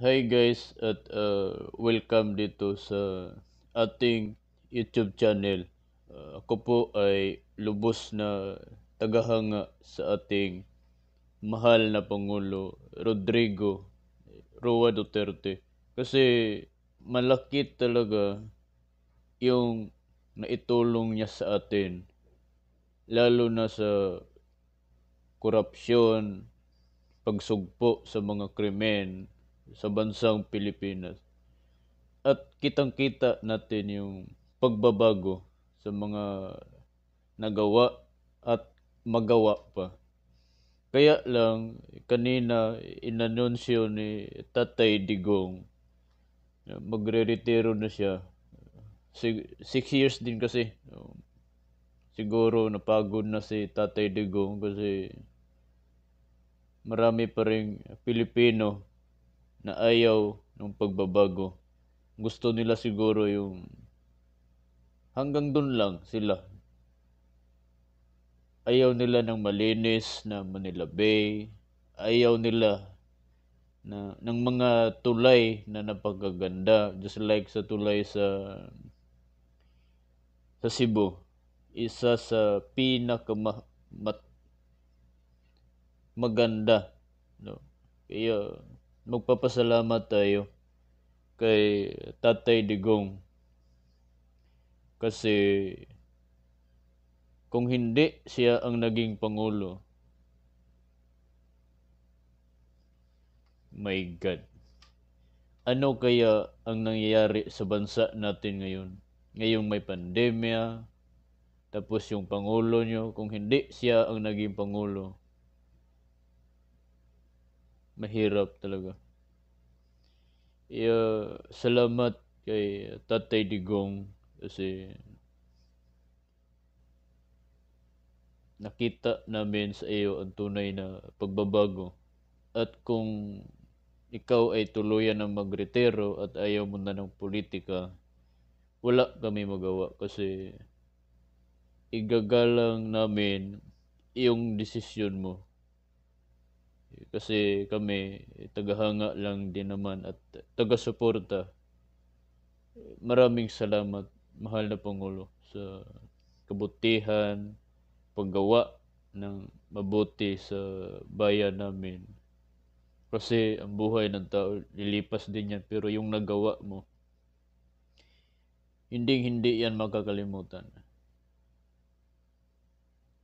Hi guys at uh, welcome dito sa ating YouTube channel. Uh, ako po ay lubos na tagahanga sa ating mahal na Pangulo Rodrigo Roa Duterte. Kasi malaki talaga yung naitulong niya sa atin. Lalo na sa korupsyon, pagsugpo sa mga krimen, sa bansang Pilipinas. At kitang-kita natin yung pagbabago sa mga nagawa at magawa pa. Kaya lang, kanina inanunsyo ni Tatay Digong magre-retiro na siya. Sig- six years din kasi. Siguro napagod na si Tatay Digong kasi marami pa rin Pilipino na ayaw ng pagbabago. Gusto nila siguro yung hanggang dun lang sila. Ayaw nila ng malinis na Manila Bay. Ayaw nila na ng mga tulay na napagaganda. just like sa tulay sa sa Cebu isa sa pinakamaganda. no kaya magpapasalamat tayo kay Tatay Digong. Kasi kung hindi siya ang naging Pangulo, my God, ano kaya ang nangyayari sa bansa natin ngayon? Ngayong may pandemya, tapos yung Pangulo nyo, kung hindi siya ang naging Pangulo, mahirap talaga. Yeah, salamat kay Tatay Digong kasi nakita namin sa iyo ang tunay na pagbabago. At kung ikaw ay tuluyan ng magretero at ayaw mo na ng politika, wala kami magawa kasi igagalang namin iyong desisyon mo kasi kami eh, tagahanga lang din naman at taga-suporta. Maraming salamat, mahal na Pangulo, sa kabutihan, paggawa ng mabuti sa bayan namin. Kasi ang buhay ng tao, lilipas din yan, pero yung nagawa mo, hindi hindi yan magkakalimutan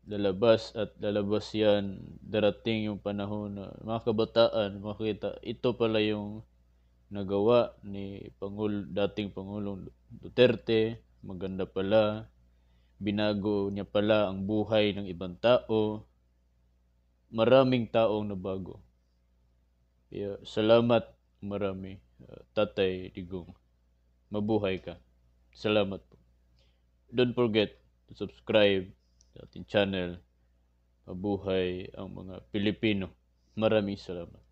lalabas at lalabas yan. Darating yung panahon na mga kabataan makita ito pala yung nagawa ni Pangul, dating Pangulong Duterte. Maganda pala. Binago niya pala ang buhay ng ibang tao. Maraming taong nabago. Kaya salamat marami. Uh, Tatay Digong, mabuhay ka. Salamat po. Don't forget to subscribe sa ating channel. Pabuhay ang mga Pilipino. Maraming salamat.